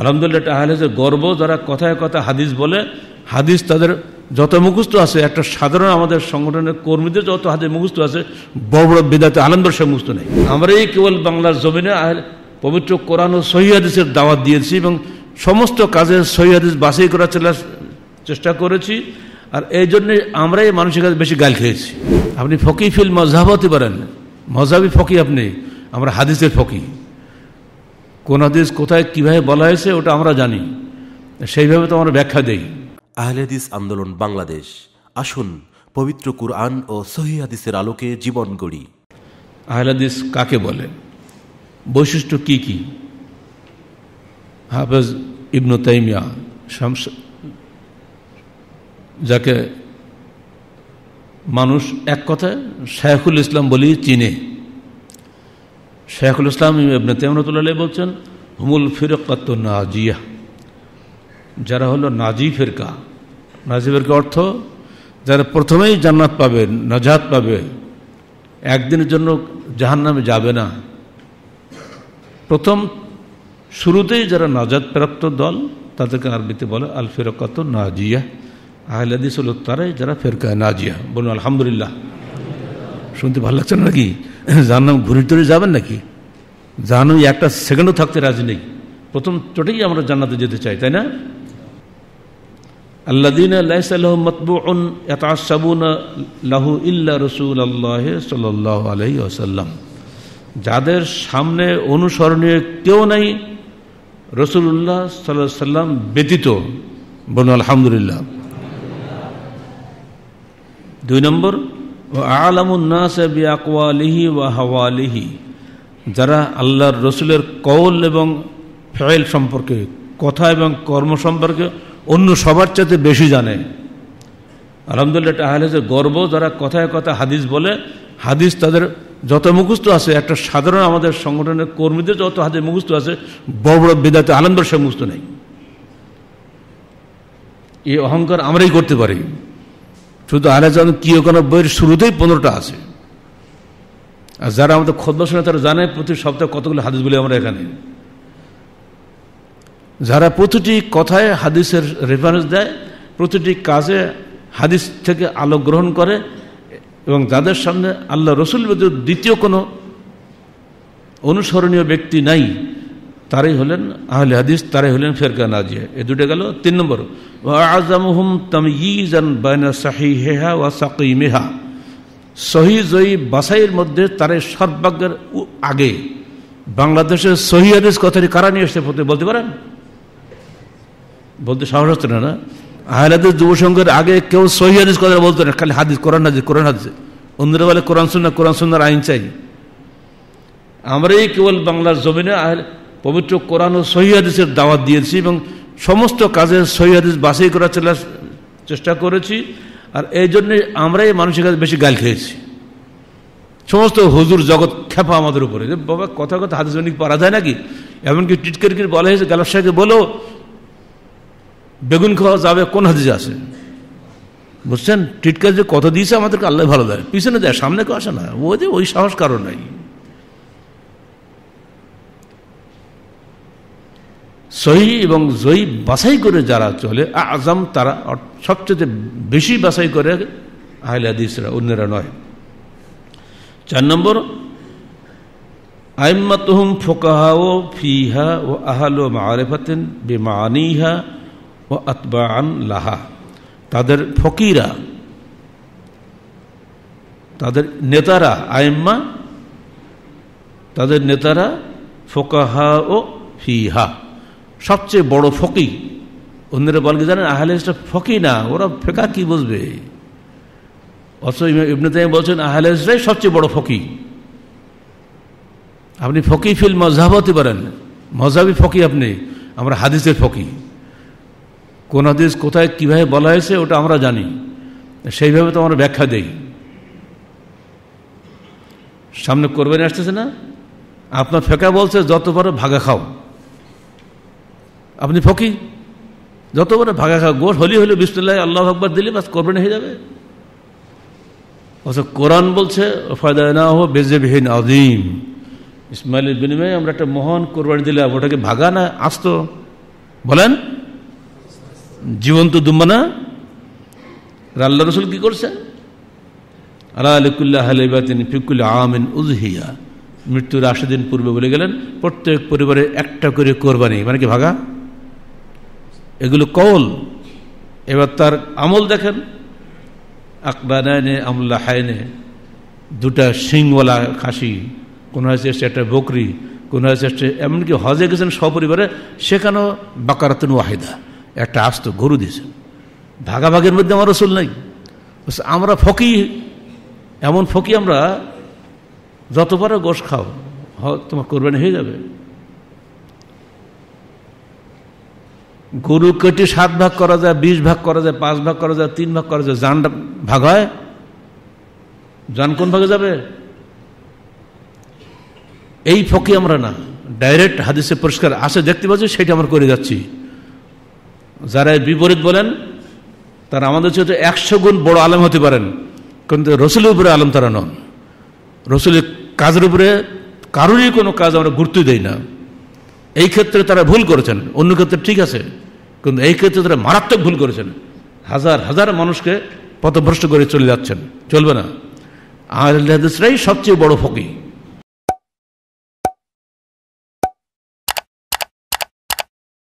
আলহামদুলিল্লাহ এটা আহলেজের গর্ব যারা কথায় কথা হাদিস বলে হাদিস তাদের যত মুখস্থ আছে একটা সাধারণ আমাদের সংগঠনের কর্মীদের যত হাদিস মুখস্থ আছে বড় বড় বেদাতে আলমদার সে মুখস্থ নেই আমরাই কেবল বাংলার জমিনে পবিত্র কোরআন ও সহিদের দাওয়াত দিয়েছি এবং সমস্ত কাজে সহিদিস বাছাই করার চেষ্টা করেছি আর এই জন্যে আমরাই মানুষের কাছে বেশি গাল খেয়েছি আপনি ফকি ফিল মজাহ হতে পারেন মজাবি ফকি আপনি আমরা হাদিসের ফকি কোন হাদিস কোথায় কীভাবে বলা হয়েছে ওটা আমরা জানি সেইভাবে তো আমরা ব্যাখ্যা দেই আহলেদিস আন্দোলন বাংলাদেশ আসুন পবিত্র কুরআন ও সহি হাদিসের আলোকে জীবন গড়ি আহলাদিস কাকে বলে বৈশিষ্ট্য কি কি হাফেজ ইবনু তাইমিয়া শামস যাকে মানুষ এক কথায় শায়খুল ইসলাম বলি চিনে শেখুল ইসলাম ইবনে তেমরতুল্লাহ বলছেন হুমুল ফিরকাত নাজিয়া যারা হলো নাজি ফেরকা নাজি ফেরকা অর্থ যারা প্রথমেই জান্নাত পাবে নাজাত পাবে একদিনের জন্য জাহান নামে যাবে না প্রথম শুরুতেই যারা নাজাত প্রাপ্ত দল তাদেরকে আরবিতে বলে আল ফেরকাত নাজিয়া আহলাদিস তারাই যারা ফেরকা নাজিয়া বলুন আলহামদুলিল্লাহ শুনতে ভালো লাগছে নাকি জাহান্নাম ঘুরে টুরে যাবেন নাকি জাহান্নাম একটা সেকেন্ডও থাকতে রাজি নেই প্রথম চোটেই আমরা জান্নাতে যেতে চাই তাই না আল্লাদিন আল্লাহ মতবুন এতাসাবুন লাহু ইল্লা রসুল আল্লাহ সাল্লাহ আলহি আসাল্লাম যাদের সামনে অনুসরণীয় কেউ নাই রসুল্লাহ সাল্লাহ সাল্লাম ব্যতীত বলুন আলহামদুলিল্লাহ দুই নম্বর আলামুন্নাস বিয়াকওয়ালিহি যারা আল্লাহর রসুলের কৌল এবং ফেল সম্পর্কে কথা এবং কর্ম সম্পর্কে অন্য সবার চাইতে বেশি জানে আলহামদুলিল্লাহ তাহলে যে গর্ব যারা কথায় কথা হাদিস বলে হাদিস তাদের যত মুখস্থ আছে একটা সাধারণ আমাদের সংগঠনের কর্মীদের যত হাতে মুখস্থ আছে বড় বড় বেদাতে আলমদর সে মুখস্থ নেই এই অহংকার আমরাই করতে পারি শুধু আনাজান কিয় কোনো বইয়ের শুরুতেই পনেরোটা আছে আর যারা আমাদের খদ্য তারা জানে প্রতি সপ্তাহে কতগুলো হাদিস বলি আমরা এখানে যারা প্রতিটি কথায় হাদিসের রেফারেন্স দেয় প্রতিটি কাজে হাদিস থেকে আলো গ্রহণ করে এবং যাদের সামনে আল্লাহ রসুল দ্বিতীয় কোনো অনুসরণীয় ব্যক্তি নাই তারাই হলেন আহলে হাদিস তারাই হলেন ফেরকা নাজিয়া এ দুটো গেল তিন নম্বর আজমহুম তময়িজান বায়না সাহিহা ওয়া সাকিমেহা সহি জয়ী বাসাইয়ের মধ্যে তারাই সর্বাগ্যের আগে বাংলাদেশের সহি হাদিস কথাটি কারা নিয়ে এসছে বলতে পারেন বলতে সাহস হচ্ছে না না আহলাদের যুবসংঘের আগে কেউ সহি হাদিস কথা বলতে না খালি হাদিস কোরআন হাদিস কোরআন হাদিস অন্যরা বলে কোরআন সুন্না কোরআন সুন্নার আইন চাই আমরাই কেবল বাংলার জমিনে পবিত্র কোরআন ও সহিদের দাওয়াত দিয়েছি এবং সমস্ত কাজে সহিদিস বাছাই করার চেষ্টা করেছি আর এই জন্যে আমরাই মানুষের কাছে বেশি গাল খেয়েছি সমস্ত হুজুর জগৎ খেপা আমাদের উপরে যে বাবা কথা কথা হাতে জনিক পারা যায় নাকি এমনকি কি বলা হয়েছে গালাব সাহেবকে বলো বেগুন খাওয়া যাবে কোন হাতে আছে বুঝছেন টিটকার যে কত দিয়েছে আমাদেরকে আল্লাহ ভালো দেয় পিছনে দেয় সামনে কেউ আসে না ও যে ওই সাহস কারণ নাই সহি এবং জয়ী বাছাই করে যারা চলে আজম তারা সবচেয়ে বেশি বাছাই করে আহলে হাদিসরা অন্যরা নয় চার নম্বর আইম্মাতহুম ফোকাহা ও ফিহা ও আহাল ও মারেফাতেন বেমানিহা ও আতবান লাহা তাদের ফকিরা তাদের নেতারা আইম্মা তাদের নেতারা ফোকাহা ও ফিহা সবচেয়ে বড় ফকি অন্যরা বলকে জানেন আহলেসটা ফকি না ওরা ফেকা কি বুঝবে অথচ ইবনে তাইম বলছেন আহলেসটাই সবচেয়ে বড় ফকি আপনি ফকি ফিল মজাব হতে পারেন মজাবি ফকি আপনি আমরা হাদিসের ফকি কোন হাদিস কোথায় কীভাবে বলা হয়েছে ওটা আমরা জানি সেইভাবে তো আমরা ব্যাখ্যা দেই সামনে করবেন আসতেছে না আপনার ফেঁকা বলছে যত পারো ভাগা খাও আপনি ফকি যত বড় ভাগা খা গোট হলি হলে বিষ্ণুল্লাহ আল্লাহ আকবর দিলে বাস করবেন হয়ে যাবে অথচ কোরআন বলছে বেজেবিহীন আদিম ইসমাইলের বিনিময়ে আমরা একটা মহান কোরবানি দিলাম ওটাকে ভাগা না আসতো বলেন জীবন্ত দুম্বানা না আল্লাহ রসুল কি করছে আল্লাহ মৃত্যুর আশি দিন পূর্বে বলে গেলেন প্রত্যেক পরিবারে একটা করে কোরবানি মানে কি ভাগা এগুলো কৌল এবার তার আমল দেখেন আকবানায়নে আমল্লা হায়নে দুটা শিংওয়ালা খাসি কোনো হয়েছে একটা বকরি কোনো হয়েছে এমনকি হজে গেছেন সপরিবারে সেখানেও বাকারাতুন ওয়াহিদা একটা আস্ত গরু দিয়েছেন ভাগাভাগের মধ্যে আমার রসুল নাই আমরা ফকি এমন ফকি আমরা যত পারো গোশ খাও তোমার কোরবানি হয়ে যাবে গরু কেটে সাত ভাগ করা যায় বিশ ভাগ করা যায় পাঁচ ভাগ করা যায় তিন ভাগ করা যায় যান ভাগ হয় যান কোন ভাগে যাবে এই ফকি আমরা না ডাইরেক্ট হাদিসে পরিষ্কার আসে দেখতে পাচ্ছি সেটা আমরা করে যাচ্ছি যারা বিপরীত বলেন তারা আমাদের চেয়ে একশো গুণ বড় আলম হতে পারেন কিন্তু রসুলের উপরে আলম তারা নন রসুলের কাজের উপরে কারোরই কোনো কাজ আমরা গুরুত্ব দেই না এই ক্ষেত্রে তারা ভুল করেছেন অন্য ক্ষেত্রে ঠিক আছে কিন্তু এই ক্ষেত্রে তারা মারাত্মক ভুল করেছেন হাজার হাজার মানুষকে পথভ্রষ্ট করে চলে যাচ্ছেন চলবে না আর সবচেয়ে বড় ফকি